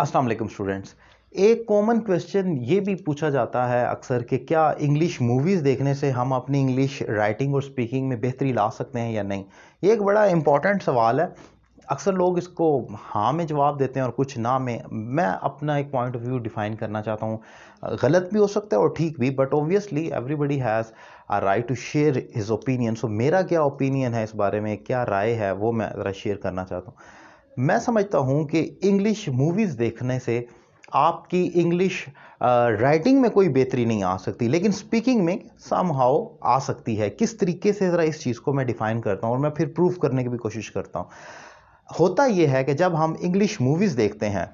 अस्सलाम वालेकुम स्टूडेंट्स एक कॉमन क्वेश्चन ये भी पूछा जाता है अक्सर कि क्या इंग्लिश मूवीज़ देखने से हम अपनी इंग्लिश राइटिंग और स्पीकिंग में बेहतरी ला सकते हैं या नहीं ये एक बड़ा इंपॉर्टेंट सवाल है अक्सर लोग इसको हाँ में जवाब देते हैं और कुछ ना में मैं अपना एक पॉइंट ऑफ व्यू डिफ़ाइन करना चाहता हूँ गलत भी हो सकता है और ठीक भी but obviously everybody has a right to share his opinion so मेरा क्या ओपिनियन है इस बारे में क्या राय है वो मैं ज़रा शेयर करना चाहता हूँ मैं समझता हूँ कि इंग्लिश मूवीज़ देखने से आपकी इंग्लिश राइटिंग में कोई बेहतरी नहीं आ सकती लेकिन स्पीकिंग में सम हाउ आ सकती है किस तरीके से ज़रा इस चीज़ को मैं डिफ़ाइन करता हूँ और मैं फिर प्रूव करने की भी कोशिश करता हूँ होता यह है कि जब हम इंग्लिश मूवीज़ देखते हैं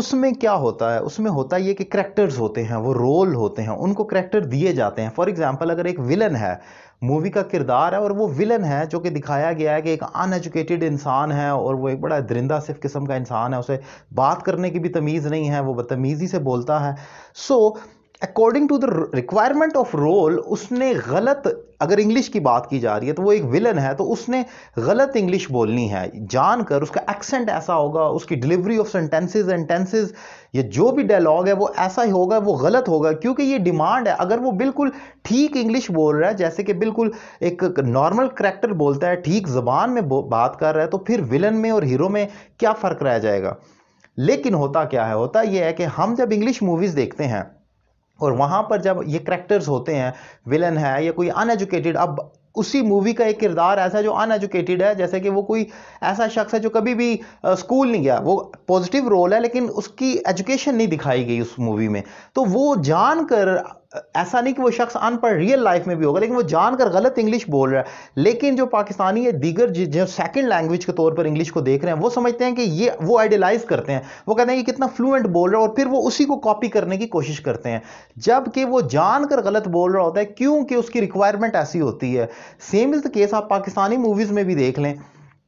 उसमें क्या होता है उसमें होता है ये कि करेक्टर्स होते हैं वो रोल होते हैं उनको करेक्टर दिए जाते हैं फॉर एग्जांपल अगर एक विलन है मूवी का किरदार है और वो विलन है जो कि दिखाया गया है कि एक अनएजुकेटेड इंसान है और वो एक बड़ा दरिंदा सिर्फ किस्म का इंसान है उसे बात करने की भी तमीज़ नहीं है वो बदतमीज़ी से बोलता है so so, according to the requirement of role उसने गलत अगर इंग्लिश की बात की जा रही है तो वो एक विलन है तो उसने गलत इंग्लिश बोलनी है जानकर उसका एक्सेंट ऐसा होगा उसकी delivery of sentences and tenses ये जो भी डायलॉग है वो ऐसा ही होगा वो गलत होगा क्योंकि ये डिमांड है अगर वो बिल्कुल ठीक इंग्लिश बोल रहा है जैसे कि बिल्कुल एक नॉर्मल करेक्टर बोलता है ठीक जबान में बात कर रहा है तो फिर विलन में और हीरो में क्या फ़र्क रह जाएगा लेकिन होता क्या है होता यह है कि हम जब इंग्लिश मूवीज़ देखते हैं और वहाँ पर जब ये करेक्टर्स होते हैं विलन है या कोई अनएजुकेटेड अब उसी मूवी का एक किरदार ऐसा है जो अनएजुकेटेड है जैसे कि वो कोई ऐसा शख्स है जो कभी भी स्कूल नहीं गया वो पॉजिटिव रोल है लेकिन उसकी एजुकेशन नहीं दिखाई गई उस मूवी में तो वो जानकर ऐसा नहीं कि वो शख्स अनपढ़ रियल लाइफ में भी होगा लेकिन वो जानकर गलत इंग्लिश बोल रहा है लेकिन जो पाकिस्तानी है दीगर जो सेकंड लैंग्वेज के तौर पर इंग्लिश को देख रहे हैं वो समझते हैं कि ये वो आइडियलाइज करते हैं वो कहते हैं कि कितना फ्लूएंट बोल रहा है और फिर वो उसी को कॉपी करने की कोशिश करते हैं जबकि वो जानकर गलत बोल रहा होता है क्योंकि उसकी रिक्वायरमेंट ऐसी होती है सेम इज़ द केस आप पाकिस्तानी मूवीज़ में भी देख लें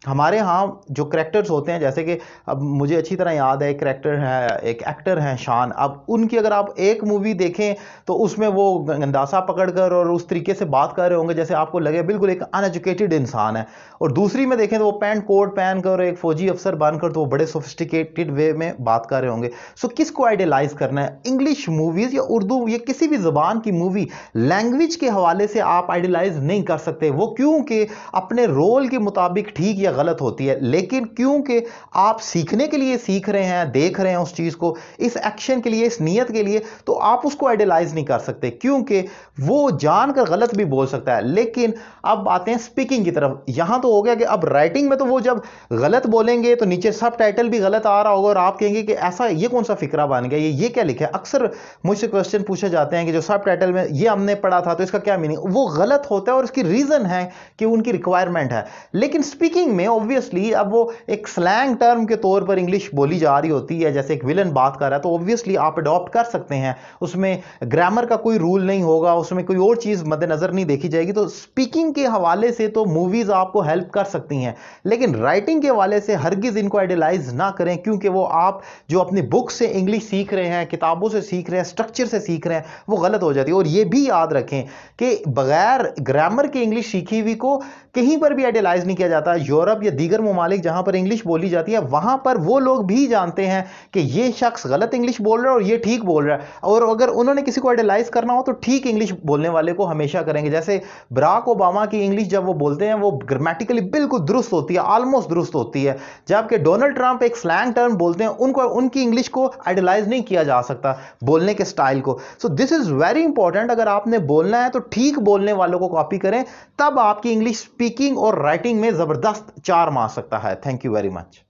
हमारे यहाँ जो करेक्टर्स होते हैं जैसे कि अब मुझे अच्छी तरह याद है एक करेक्टर है एक एक्टर हैं शान अब उनकी अगर आप एक मूवी देखें तो उसमें वो गंदासा पकड़ कर और उस तरीके से बात कर रहे होंगे जैसे आपको लगे बिल्कुल एक अनएजुकेटेड इंसान है और दूसरी में देखें तो वो पैंट कोट पहन कर एक फ़ौजी अफसर बनकर तो वो बड़े सोफिस्टिकेटेड वे में बात कर रहे होंगे सो किस को आइडियलाइज करना है इंग्लिश मूवीज़ या उर्दू या किसी भी ज़बान की मूवी लैंग्वेज के हवाले से आप आइडियलाइज नहीं कर सकते वो क्योंकि अपने रोल के मुताबिक ठीक या गलत होती है लेकिन क्योंकि आप सीखने के लिए सीख रहे हैं देख रहे हैं उस चीज़ को इस एक्शन के लिए इस नीयत के लिए तो आप उसको आइडलाइज नहीं कर सकते क्योंकि वो जानकर गलत भी बोल सकता है लेकिन अब आते हैं स्पीकिंग की तरफ यहाँ तो हो गया कि अब राइटिंग में तो वो जब गलत बोलेंगे तो नीचे सब टाइटल भी गलत आ रहा होगा और आप कहेंगे कि ऐसा ये कौन सा फिक्रा बन गया ये ये क्या लिखा है अक्सर मुझसे क्वेश्चन पूछे जाते हैं कि जो सब टाइटल में ये हमने पढ़ा था तो इसका क्या मीनिंग वो गलत होता है और इसकी रीज़न है कि उनकी रिक्वायरमेंट है लेकिन स्पीकिंग में में ऑब्वियसली अब वो एक स्लैंग टर्म के तौर पर इंग्लिश बोली जा रही होती है जैसे एक विलन बात कर रहा है तो ऑब्वियसली आप अडॉप्ट कर सकते हैं उसमें ग्रामर का कोई रूल नहीं होगा उसमें कोई और चीज़ मद्देनज़र नहीं देखी जाएगी तो स्पीकिंग के हवाले से तो मूवीज़ आपको हेल्प कर सकती हैं लेकिन राइटिंग के हवाले से हरगिज़ इनको आइडियलाइज ना करें क्योंकि वो आप जो अपनी बुक से इंग्लिश सीख रहे हैं किताबों से सीख रहे हैं स्ट्रक्चर से सीख रहे हैं वो गलत हो जाती है और ये भी याद रखें कि बगैर ग्रामर के इंग्लिश सीखी हुई को कहीं पर भी आइडियलाइज नहीं किया जाता यूरोप या दीगर ममालिक जहां पर इंग्लिश बोली जाती है वहां पर वो लोग भी जानते हैं कि ये शख्स गलत इंग्लिश बोल रहा है और ये ठीक बोल रहा है और अगर उन्होंने किसी को आइडियलाइज करना हो तो ठीक इंग्लिश बोलने वाले को हमेशा करेंगे जैसे बराक ओबामा की इंग्लिश जब वो बोलते हैं वो ग्रामेटिकली बिल्कुल दुरुस्त होती है ऑलमोस्ट दुरुस्त होती है जबकि डोनाल्ड ट्रंप एक स्लैंग टर्म बोलते हैं उनको उनकी इंग्लिश को आइडियलाइज नहीं किया जा सकता बोलने के स्टाइल को so this is very important अगर आपने बोलना है तो ठीक बोलने वालों को कॉपी करें तब आपकी इंग्लिश स्पीकिंग और राइटिंग में ज़बरदस्त चार मार सकता है थैंक यू वेरी मच